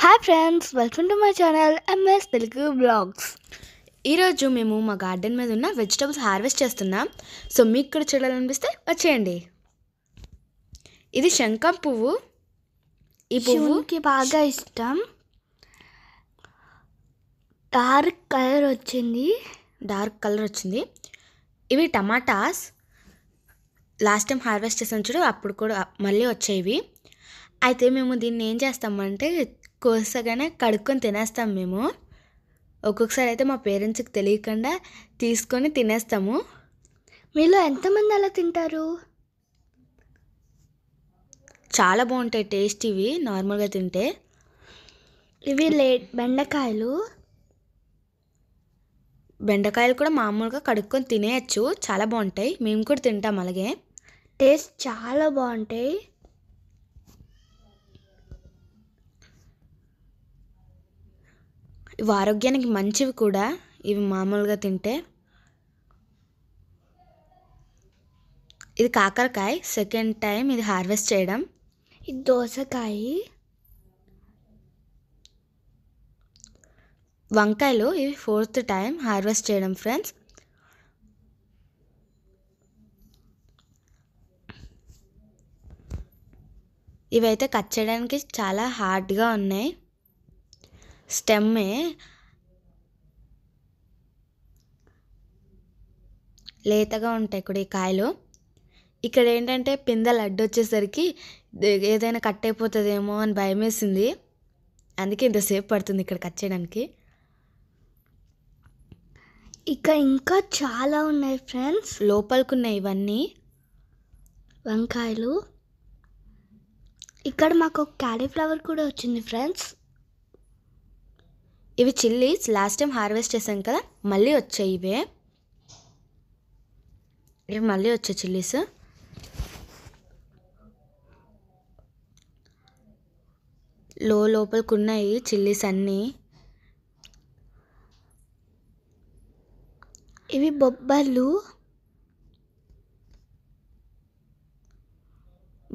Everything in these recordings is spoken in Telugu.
hi friends welcome to my channel MS Telugu blogs ఈరోజు మేము మా గార్డెన్ మీద ఉన్న వెజిటబుల్స్ హార్వెస్ట్ చేస్తున్నాం సో మీకు కూడా చూడాలనిపిస్తే వచ్చేయండి ఇది శంఖం పువ్వు ఈ పువ్వుకి బాగా ఇష్టం డార్క్ కలర్ వచ్చింది డార్క్ కలర్ వచ్చింది ఇవి టమాటాస్ లాస్ట్ టైం హార్వెస్ట్ చేసిన చూడు అప్పుడు కూడా మళ్ళీ వచ్చేవి అయితే మేము దీన్ని ఏం చేస్తామంటే కోసగానే కడుక్కొని తినేస్తాం మేము ఒక్కొక్కసారి అయితే మా పేరెంట్స్కి తెలియకుండా తీసుకొని తినేస్తాము మీలో ఎంతమంది అలా తింటారు చాలా బాగుంటాయి టేస్ట్ ఇవి నార్మల్గా తింటే ఇవి లే బెండకాయలు బెండకాయలు కూడా మామూలుగా కడుక్కొని తినేయచ్చు చాలా బాగుంటాయి మేము కూడా తింటాం అలాగే టేస్ట్ చాలా బాగుంటాయి ఇవి ఆరోగ్యానికి మంచివి కూడా ఇవి మామూలుగా తింటే ఇది కాకరకాయ సెకండ్ టైం ఇది హార్వెస్ట్ చేయడం ఇది దోసకాయ వంకాయలు ఇవి ఫోర్త్ టైం హార్వెస్ట్ చేయడం ఫ్రెండ్స్ ఇవైతే కట్ చేయడానికి చాలా హార్డ్గా ఉన్నాయి స్టెమ్మే లేతగా ఉంటాయి ఇక్కడ ఈ కాయలు ఇక్కడ ఏంటంటే పిందెలు అడ్డు వచ్చేసరికి ఏదైనా కట్ అయిపోతుందేమో అని భయం వేసింది అందుకే ఇంతసేపు పడుతుంది ఇక్కడ కట్ చేయడానికి ఇక ఇంకా చాలా ఉన్నాయి ఫ్రెండ్స్ లోపలికున్నాయి ఇవన్నీ వంకాయలు ఇక్కడ మాకు క్యాలీఫ్లవర్ కూడా వచ్చింది ఫ్రెండ్స్ ఇవి చిల్లీస్ లాస్ట్ టైం హార్వెస్ట్ చేసాం కదా మళ్ళీ వచ్చాయి ఇవే ఇవి మళ్ళీ వచ్చాయి చిల్లీస్ లో లోపలికి ఉన్నాయి చిల్లీస్ అన్నీ ఇవి బొబ్బర్లు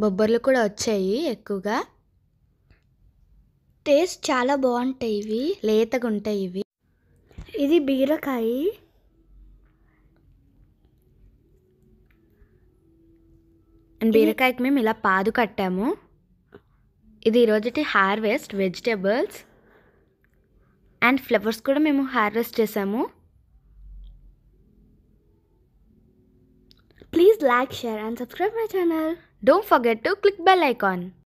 బొబ్బర్లు కూడా వచ్చాయి ఎక్కువగా టేస్ట్ చాలా బాగుంటాయి ఇవి లేతగా ఉంటాయి ఇవి ఇది బీరకాయ బీరకాయకి మేము ఇలా పాదు కట్టాము ఇది ఈరోజుటి హార్వెస్ట్ వెజిటేబుల్స్ అండ్ ఫ్లవర్స్ కూడా మేము హార్వెస్ట్ చేసాము please like share and subscribe my channel don't forget to click bell icon